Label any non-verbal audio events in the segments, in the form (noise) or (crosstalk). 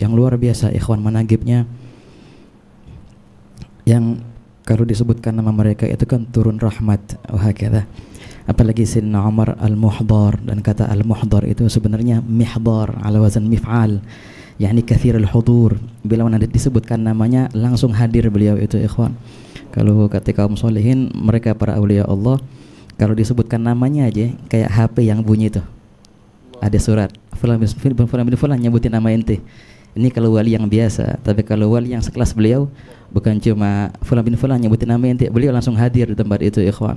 yang luar biasa ikhwan managibnya yang kalau disebutkan nama mereka itu kan turun rahmat wahakata apalagi Sayyidina Umar al-Muhdar dan kata al-Muhdar itu sebenarnya mihdar ala wazan mif'al yakni kathir al-hudur bila mana disebutkan namanya langsung hadir beliau itu ikhwan kalau kata kaum solehin mereka para aulia Allah kalau disebutkan namanya aja kayak HP yang bunyi tuh, ada surat fulan bin fulan, fulan, nyebutin nama ente ini kalau wali yang biasa tapi kalau wali yang sekelas beliau bukan cuma fulan bin fulan nyebutin nama ente beliau langsung hadir di tempat itu ikhwan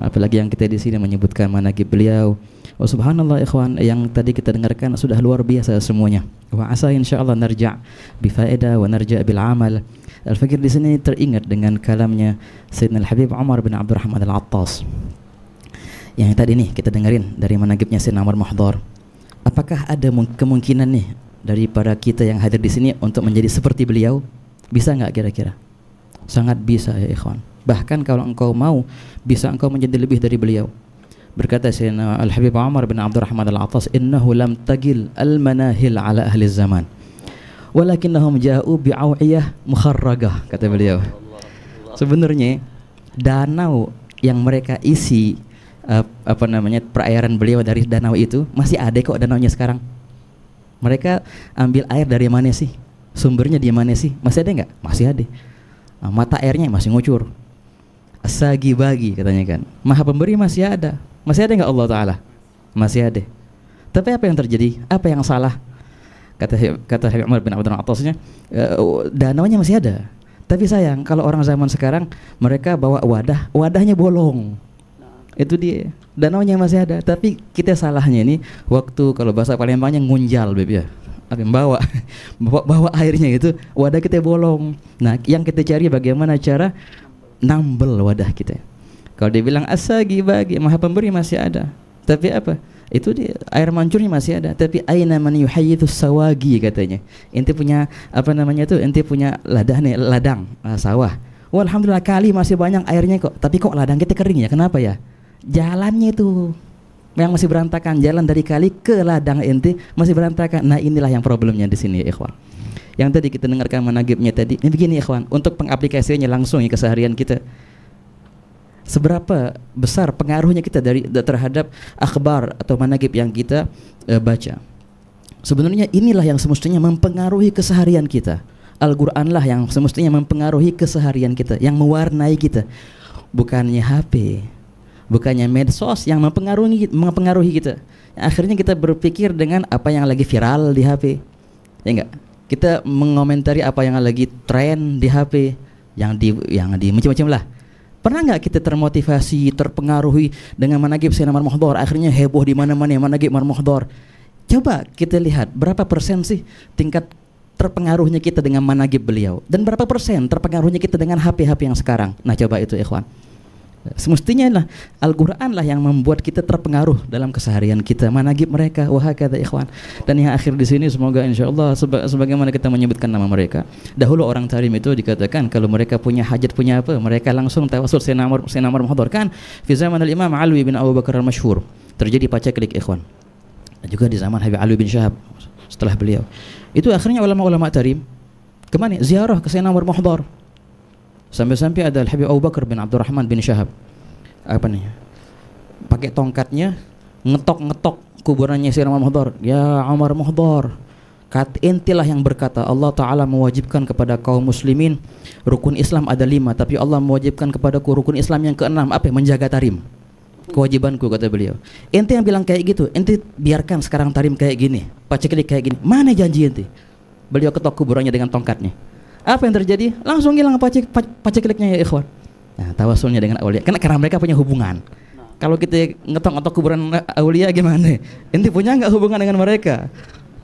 apalagi yang kita di sini menyebutkan manakib beliau oh subhanallah ikhwan yang tadi kita dengarkan sudah luar biasa semuanya wa asa insyaallah narja bi faedah wa narja bil amal al fakir di sini teringat dengan kalamnya Sayyidina al Habib Umar bin Abdurrahman al Attas yang tadi nih kita dengerin dari manakibnya Sayyidina Umar Mahdhar apakah ada kemungkinan nih daripada kita yang hadir di sini untuk menjadi seperti beliau? Bisa nggak kira-kira? Sangat bisa ya ikhwan. Bahkan kalau engkau mau, bisa engkau menjadi lebih dari beliau. Berkata Sayyidina Al-Habib Umar bin Abdurrahman Al-Atas, "Innahu lam tagil al-manahil ala ahli zaman." Walakinnahum ja'u bi'awiyah mukharragah, kata beliau. Sebenarnya danau yang mereka isi eh, apa namanya perairan beliau dari danau itu masih ada kok danaunya sekarang mereka ambil air dari mana sih? Sumbernya di mana sih? Masih ada nggak? Masih ada. Ah, mata airnya masih ngucur. Sagi bagi katanya kan. Maha pemberi masih ada. Masih ada nggak Allah Taala? Masih ada. Tapi apa yang terjadi? Apa yang salah? Kata kata Habib Umar bin Abdul Atasnya, eh, oh, danaunya masih ada. Tapi sayang kalau orang zaman sekarang mereka bawa wadah, wadahnya bolong itu dia danau danaunya masih ada tapi kita salahnya ini waktu kalau bahasa Palembangnya ngunjal beb ya apa (laughs) bawa bawa airnya itu wadah kita bolong nah yang kita cari bagaimana cara nambel wadah kita kalau dia bilang asagi bagi maha pemberi masih ada tapi apa itu dia air mancurnya masih ada tapi aina man yuhayyitu sawagi katanya ente punya apa namanya tuh ente punya ladah nih ladang ah, sawah Walhamdulillah alhamdulillah kali masih banyak airnya kok tapi kok ladang kita kering ya kenapa ya jalannya itu yang masih berantakan jalan dari kali ke ladang inti masih berantakan nah inilah yang problemnya di sini ya ikhwan yang tadi kita dengarkan managibnya tadi ini begini ikhwan untuk pengaplikasiannya langsung ya keseharian kita seberapa besar pengaruhnya kita dari terhadap akhbar atau managib yang kita e, baca sebenarnya inilah yang semestinya mempengaruhi keseharian kita al quran lah yang semestinya mempengaruhi keseharian kita yang mewarnai kita bukannya HP bukannya medsos yang mempengaruhi mempengaruhi kita. Akhirnya kita berpikir dengan apa yang lagi viral di HP. Ya enggak? Kita mengomentari apa yang lagi tren di HP yang di yang di macam-macam lah. Pernah nggak kita termotivasi, terpengaruhi dengan mana managib Sayyidina Marmuhdor, akhirnya heboh di mana-mana mana managib Marmuhdor. Coba kita lihat berapa persen sih tingkat terpengaruhnya kita dengan managib beliau dan berapa persen terpengaruhnya kita dengan HP-HP yang sekarang. Nah, coba itu ikhwan. Semestinya lah Al-Quran lah yang membuat kita terpengaruh dalam keseharian kita. Managib mereka, Wahai ikhwan. Dan yang akhir di sini semoga insya Allah seba sebagaimana kita menyebutkan nama mereka. Dahulu orang Tarim itu dikatakan kalau mereka punya hajat punya apa, mereka langsung tawasul senamar senamar muhadhar kan fi zaman al-Imam Alwi bin Abu Bakar al-Masyhur. Terjadi paceklik ikhwan. Dan juga di zaman Habib Alwi bin Syahab setelah beliau. Itu akhirnya ulama-ulama Tarim kemana? Ziarah ke senamar muhadhar Sampai-sampai ada Al-Habib Abu Bakar bin Abdurrahman bin Syahab. Apa nih? Pakai tongkatnya ngetok-ngetok kuburannya Sayyidina Umar Muhdor. Ya Umar Muhdor, Kat intilah yang berkata Allah Ta'ala mewajibkan kepada kaum muslimin Rukun Islam ada lima Tapi Allah mewajibkan kepadaku rukun Islam yang keenam Apa Menjaga tarim Kewajibanku kata beliau Inti yang bilang kayak gitu Inti biarkan sekarang tarim kayak gini Paceklik kayak gini Mana janji inti? Beliau ketok kuburannya dengan tongkatnya apa yang terjadi? Langsung hilang pacik kliknya ya ikhwan. Nah, tawasulnya dengan aulia. Karena karena mereka punya hubungan. Kalau kita ngetok-ngetok kuburan aulia gimana? Ini punya nggak hubungan dengan mereka?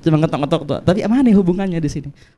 Cuma ngetok-ngetok tuh. Tapi mana hubungannya di sini?